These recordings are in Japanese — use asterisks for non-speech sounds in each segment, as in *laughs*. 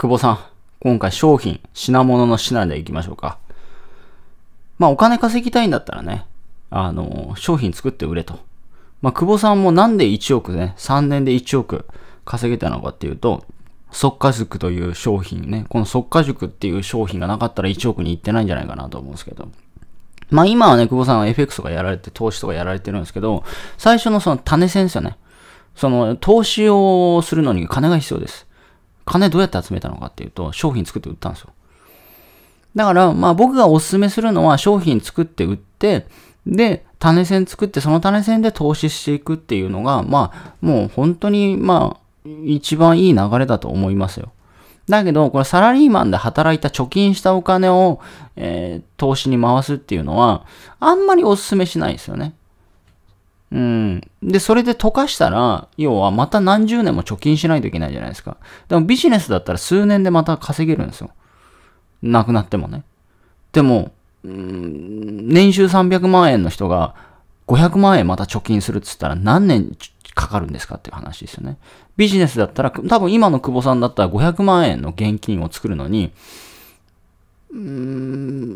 久保さん、今回商品、品物の品でいきましょうか。まあお金稼ぎたいんだったらね、あの、商品作って売れと。まあ久保さんもなんで1億ね、3年で1億稼げたのかっていうと、速化塾という商品ね、この速化塾っていう商品がなかったら1億に行ってないんじゃないかなと思うんですけど。まあ今はね、久保さんは FX とかやられて、投資とかやられてるんですけど、最初のその種銭ですよね。その、投資をするのに金が必要です。金どうやって集めたのかっていうと、商品作って売ったんですよ。だから、まあ僕がお勧めするのは商品作って売って、で、種銭作って、その種銭で投資していくっていうのが、まあ、もう本当に、まあ、一番いい流れだと思いますよ。だけど、これサラリーマンで働いた貯金したお金を、えー、投資に回すっていうのは、あんまりお勧めしないですよね。うん。で、それで溶かしたら、要はまた何十年も貯金しないといけないじゃないですか。でもビジネスだったら数年でまた稼げるんですよ。なくなってもね。でも、うん、年収300万円の人が500万円また貯金するっつったら何年かかるんですかっていう話ですよね。ビジネスだったら、多分今の久保さんだったら500万円の現金を作るのに、うー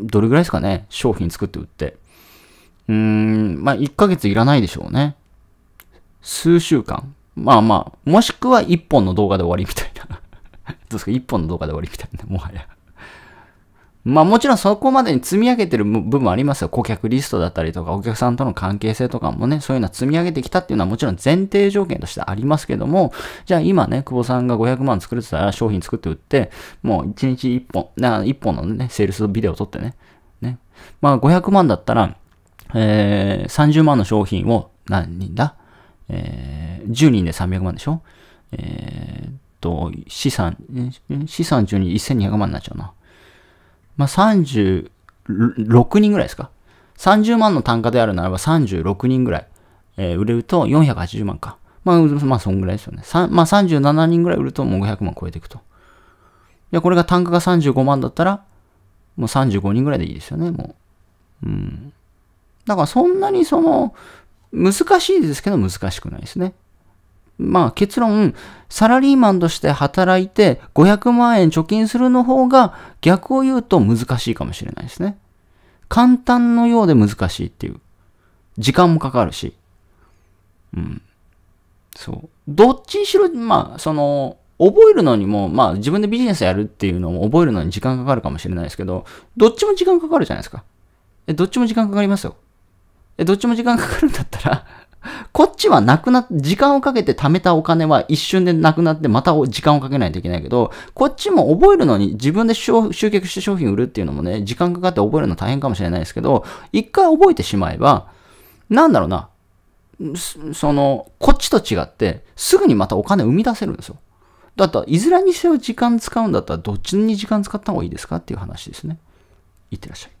ん、どれぐらいですかね商品作って売って。うーん、まあ、1ヶ月いらないでしょうね。数週間。まあまあ、もしくは1本の動画で終わりみたいな。*laughs* どうですか ?1 本の動画で終わりみたいな、もはや。まあもちろんそこまでに積み上げてる部分ありますよ。顧客リストだったりとか、お客さんとの関係性とかもね、そういうのは積み上げてきたっていうのはもちろん前提条件としてありますけども、じゃあ今ね、久保さんが500万作るってたら商品作って売って、もう1日1本、な1本のね、セールスビデオを撮ってね、ね。まあ500万だったら、えー、30万の商品を何人だえー、10人で300万でしょえー、っと、資産、資産10人1200万になっちゃうな。まあ、36人ぐらいですか ?30 万の単価であるならば36人ぐらい、えー、売れると480万か。まあ、まあ、そんぐらいですよね。まあ、37人ぐらい売るともう500万超えていくと。いや、これが単価が35万だったら、もう35人ぐらいでいいですよね、もう。うん。だからそんなにその、難しいですけど難しくないですね。まあ結論、サラリーマンとして働いて500万円貯金するの方が逆を言うと難しいかもしれないですね。簡単のようで難しいっていう。時間もかかるし。うん。そう。どっちにしろ、まあその、覚えるのにも、まあ自分でビジネスやるっていうのも覚えるのに時間かかるかもしれないですけど、どっちも時間かかるじゃないですか。え、どっちも時間かかりますよ。どっちも時間かかるんだったら *laughs* こっちはなくなっ、時間をかけて貯めたお金は一瞬でなくなってまた時間をかけないといけないけど、こっちも覚えるのに自分で集客して商品売るっていうのもね、時間かかって覚えるの大変かもしれないですけど、一回覚えてしまえば、なんだろうな、その、こっちと違って、すぐにまたお金生み出せるんですよ。だったら、いずれにせよ時間使うんだったら、どっちに時間使った方がいいですかっていう話ですね。いってらっしゃい。